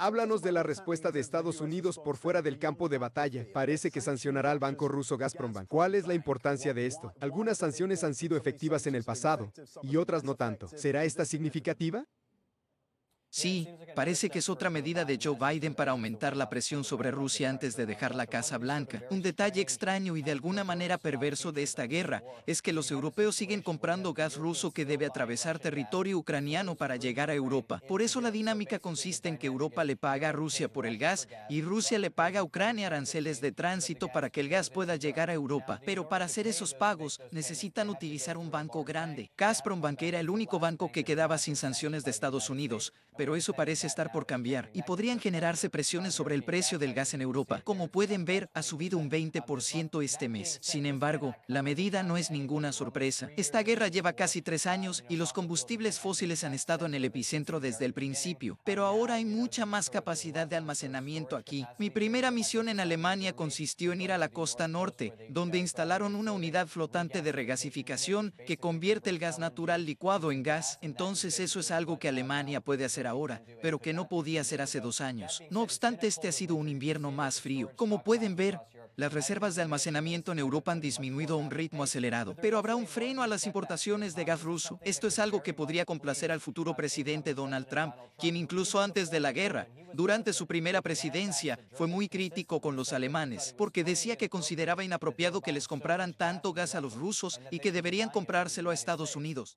Háblanos de la respuesta de Estados Unidos por fuera del campo de batalla. Parece que sancionará al banco ruso Gazprombank. ¿Cuál es la importancia de esto? Algunas sanciones han sido efectivas en el pasado y otras no tanto. ¿Será esta significativa? Sí, parece que es otra medida de Joe Biden para aumentar la presión sobre Rusia antes de dejar la Casa Blanca. Un detalle extraño y de alguna manera perverso de esta guerra es que los europeos siguen comprando gas ruso que debe atravesar territorio ucraniano para llegar a Europa. Por eso la dinámica consiste en que Europa le paga a Rusia por el gas y Rusia le paga a Ucrania aranceles de tránsito para que el gas pueda llegar a Europa. Pero para hacer esos pagos necesitan utilizar un banco grande. Gazprom Bank era el único banco que quedaba sin sanciones de Estados Unidos pero eso parece estar por cambiar y podrían generarse presiones sobre el precio del gas en Europa. Como pueden ver, ha subido un 20% este mes. Sin embargo, la medida no es ninguna sorpresa. Esta guerra lleva casi tres años y los combustibles fósiles han estado en el epicentro desde el principio, pero ahora hay mucha más capacidad de almacenamiento aquí. Mi primera misión en Alemania consistió en ir a la costa norte, donde instalaron una unidad flotante de regasificación que convierte el gas natural licuado en gas. Entonces eso es algo que Alemania puede hacer ahora, pero que no podía ser hace dos años. No obstante, este ha sido un invierno más frío. Como pueden ver, las reservas de almacenamiento en Europa han disminuido a un ritmo acelerado, pero habrá un freno a las importaciones de gas ruso. Esto es algo que podría complacer al futuro presidente Donald Trump, quien incluso antes de la guerra, durante su primera presidencia, fue muy crítico con los alemanes, porque decía que consideraba inapropiado que les compraran tanto gas a los rusos y que deberían comprárselo a Estados Unidos.